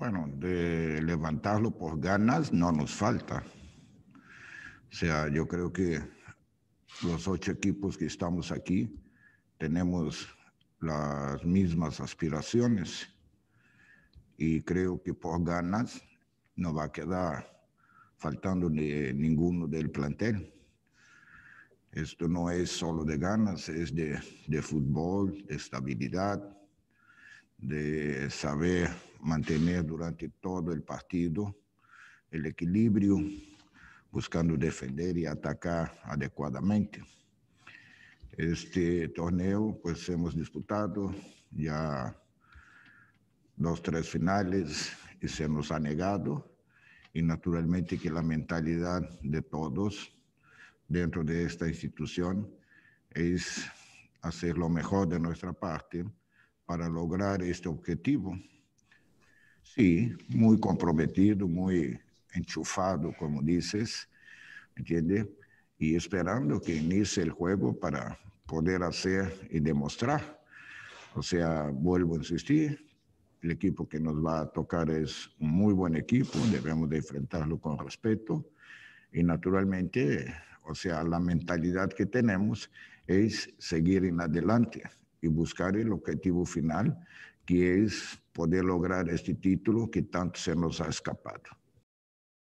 Bueno, de levantarlo por ganas no nos falta. O sea, yo creo que los ocho equipos que estamos aquí tenemos las mismas aspiraciones y creo que por ganas no va a quedar faltando ninguno del plantel. Esto no es solo de ganas, es de, de fútbol, de estabilidad, de saber mantener durante todo el partido el equilibrio, buscando defender y atacar adecuadamente. Este torneo, pues hemos disputado ya dos, tres finales y se nos ha negado y naturalmente que la mentalidad de todos dentro de esta institución es hacer lo mejor de nuestra parte para lograr este objetivo Sí, muy comprometido, muy enchufado, como dices, ¿entiendes? Y esperando que inicie el juego para poder hacer y demostrar. O sea, vuelvo a insistir, el equipo que nos va a tocar es un muy buen equipo, debemos de enfrentarlo con respeto y naturalmente, o sea, la mentalidad que tenemos es seguir en adelante y buscar el objetivo final que es poder lograr este título que tanto se nos ha escapado.